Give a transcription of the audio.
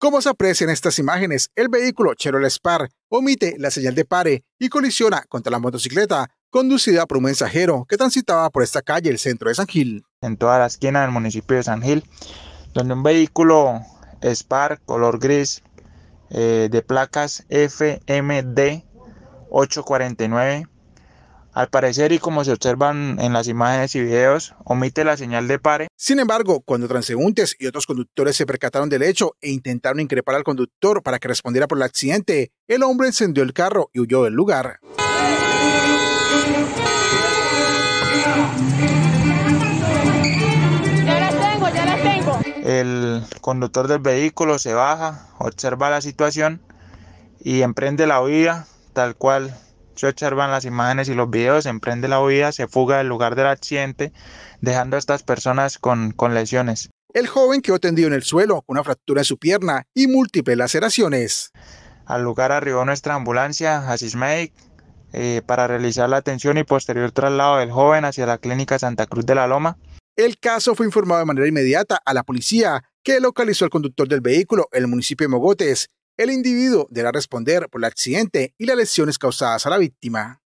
Como se aprecia en estas imágenes, el vehículo Chevrolet Spar omite la señal de pare y colisiona contra la motocicleta conducida por un mensajero que transitaba por esta calle, el centro de San Gil. En toda la esquina del municipio de San Gil, donde un vehículo Spar color gris eh, de placas FMD 849 al parecer y como se observan en las imágenes y videos, omite la señal de pare. Sin embargo, cuando transeúntes y otros conductores se percataron del hecho e intentaron increpar al conductor para que respondiera por el accidente, el hombre encendió el carro y huyó del lugar. El conductor del vehículo se baja, observa la situación y emprende la huida tal cual se observan las imágenes y los videos, emprende la huida, se fuga del lugar del accidente, dejando a estas personas con, lesiones. El joven quedó tendido en el suelo, con una fractura en su pierna y múltiples laceraciones. Al lugar arribó nuestra ambulancia, Asismedic, eh, para realizar la atención y posterior traslado del joven hacia la clínica Santa Cruz de la Loma. El caso fue informado de manera inmediata a la policía, que localizó al conductor del vehículo el municipio de Mogotes, el individuo deberá responder por el accidente y las lesiones causadas a la víctima.